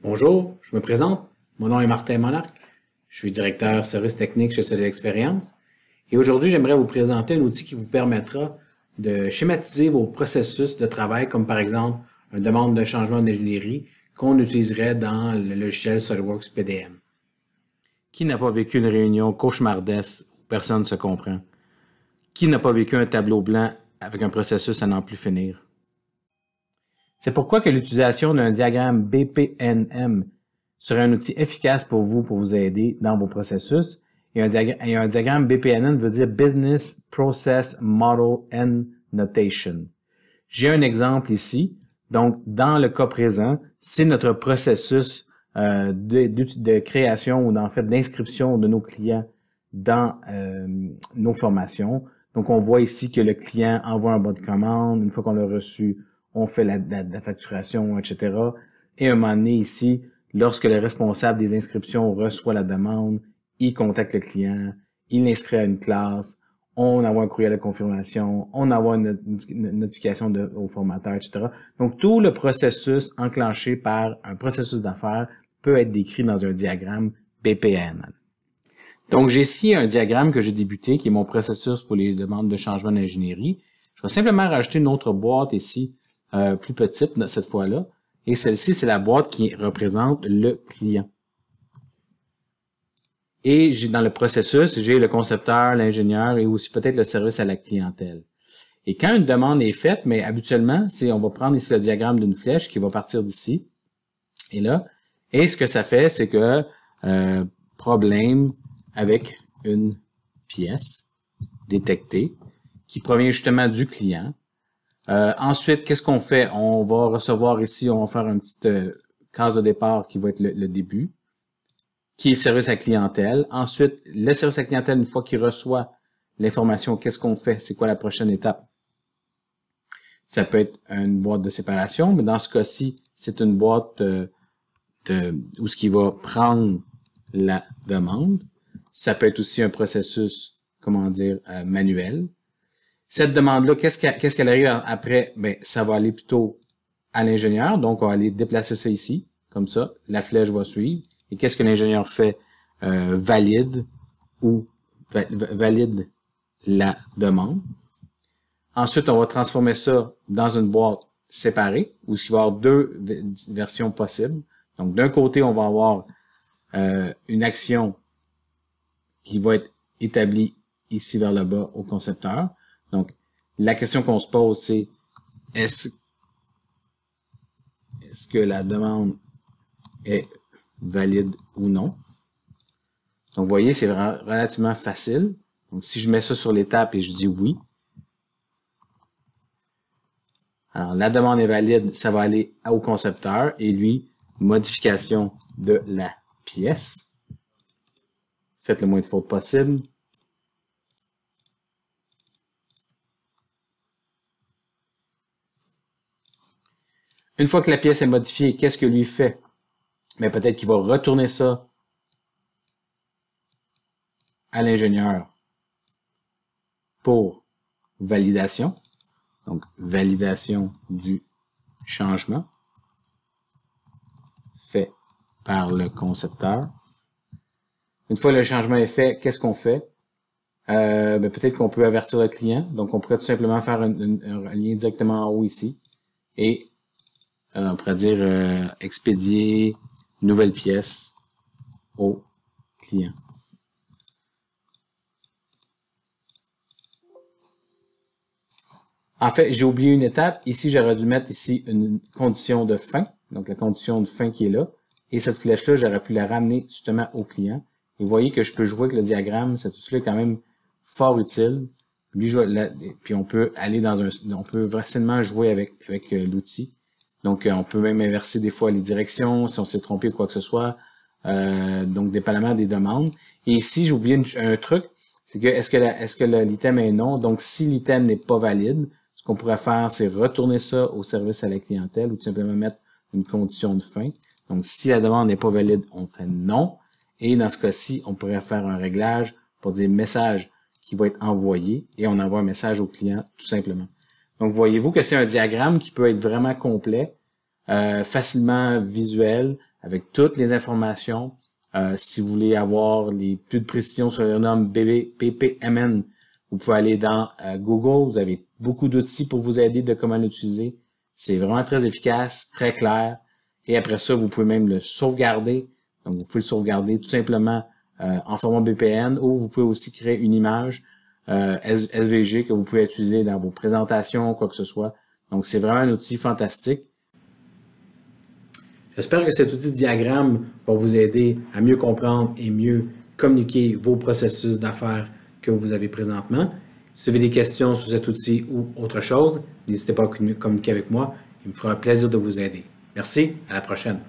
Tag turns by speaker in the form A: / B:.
A: Bonjour, je me présente. Mon nom est Martin Monarque. Je suis directeur service technique chez Solid Expérience. Et aujourd'hui, j'aimerais vous présenter un outil qui vous permettra de schématiser vos processus de travail, comme par exemple une demande de changement d'ingénierie qu'on utiliserait dans le logiciel SolidWorks PDM. Qui n'a pas vécu une réunion cauchemardesse où personne ne se comprend? Qui n'a pas vécu un tableau blanc avec un processus à n'en plus finir? C'est pourquoi que l'utilisation d'un diagramme BPNM serait un outil efficace pour vous pour vous aider dans vos processus. Et un, un diagramme BPNN veut dire Business Process Model and Notation. J'ai un exemple ici. Donc, dans le cas présent, c'est notre processus euh, de, création ou d'en fait d'inscription de nos clients dans euh, nos formations. Donc, on voit ici que le client envoie un bon de commande. Une fois qu'on l'a reçu, on fait la, la, la, facturation, etc. Et un moment donné ici, lorsque le responsable des inscriptions reçoit la demande, il contacte le client, il inscrit à une classe, on a un courriel de confirmation, on a une, notification de, au formateur, etc. Donc, tout le processus enclenché par un processus d'affaires peut être décrit dans un diagramme BPN. Donc, j'ai ici un diagramme que j'ai débuté, qui est mon processus pour les demandes de changement d'ingénierie. Je vais simplement rajouter une autre boîte ici euh, plus petite cette fois-là. Et celle-ci, c'est la boîte qui représente le client. Et dans le processus, j'ai le concepteur, l'ingénieur et aussi peut-être le service à la clientèle. Et quand une demande est faite, mais habituellement, c'est on va prendre ici le diagramme d'une flèche qui va partir d'ici. Et là, et ce que ça fait, c'est que euh, problème avec une pièce détectée qui provient justement du client euh, ensuite, qu'est-ce qu'on fait? On va recevoir ici, on va faire une petite euh, case de départ qui va être le, début, qui est le service à clientèle. Ensuite, le service à clientèle, une fois qu'il reçoit l'information, qu'est-ce qu'on fait? C'est quoi la prochaine étape? Ça peut être une boîte de séparation, mais dans ce cas-ci, c'est une boîte euh, de, où ce qui va prendre la demande. Ça peut être aussi un processus, comment dire, manuel. Cette demande-là, qu'est-ce qu'elle arrive après? Ben, ça va aller plutôt à l'ingénieur. Donc, on va aller déplacer ça ici, comme ça. La flèche va suivre. Et qu'est-ce que l'ingénieur fait? Euh, valide ou valide la demande. Ensuite, on va transformer ça dans une boîte séparée, où il va y avoir deux versions possibles. Donc, d'un côté, on va avoir euh, une action qui va être établie ici vers le bas au concepteur. Donc, la question qu'on se pose, c'est est-ce que la demande est valide ou non? Donc, vous voyez, c'est relativement facile. Donc, si je mets ça sur l'étape et je dis oui, alors la demande est valide, ça va aller au concepteur et lui, modification de la pièce. Faites le moins de fautes possible. Une fois que la pièce est modifiée, qu'est-ce que lui fait? Mais peut-être qu'il va retourner ça à l'ingénieur pour validation. Donc, validation du changement fait par le concepteur. Une fois le changement est fait, qu'est-ce qu'on fait? Euh, ben, peut-être qu'on peut avertir le client. Donc, on pourrait tout simplement faire un, un lien directement en haut ici. Et euh, on pourrait dire euh, expédier nouvelle pièce au client. En fait, j'ai oublié une étape. Ici, j'aurais dû mettre ici une condition de fin, donc la condition de fin qui est là. Et cette flèche-là, j'aurais pu la ramener justement au client. Et vous voyez que je peux jouer avec le diagramme, c'est outil-là est quand même fort utile. Puis, on peut aller dans un, on peut facilement jouer avec, avec euh, l'outil. Donc, euh, on peut même inverser des fois les directions si on s'est trompé ou quoi que ce soit. Euh, donc, dépendamment des demandes. Et ici, j'ai oublié un truc, c'est que est-ce que est-ce que l'item est non? Donc, si l'item n'est pas valide, ce qu'on pourrait faire, c'est retourner ça au service à la clientèle ou tout simplement mettre une condition de fin. Donc, si la demande n'est pas valide, on fait non. Et dans ce cas-ci, on pourrait faire un réglage pour dire message qui va être envoyé et on envoie un message au client tout simplement. Donc, voyez-vous que c'est un diagramme qui peut être vraiment complet, euh, facilement visuel, avec toutes les informations. Euh, si vous voulez avoir les plus de précisions sur le nom PPMN, vous pouvez aller dans euh, Google. Vous avez beaucoup d'outils pour vous aider de comment l'utiliser. C'est vraiment très efficace, très clair. Et après ça, vous pouvez même le sauvegarder. Donc, vous pouvez le sauvegarder tout simplement en format BPN ou vous pouvez aussi créer une image euh, SVG que vous pouvez utiliser dans vos présentations, quoi que ce soit. Donc, c'est vraiment un outil fantastique. J'espère que cet outil diagramme va vous aider à mieux comprendre et mieux communiquer vos processus d'affaires que vous avez présentement. Si vous avez des questions sur cet outil ou autre chose, n'hésitez pas à communiquer avec moi. Il me fera plaisir de vous aider. Merci, à la prochaine.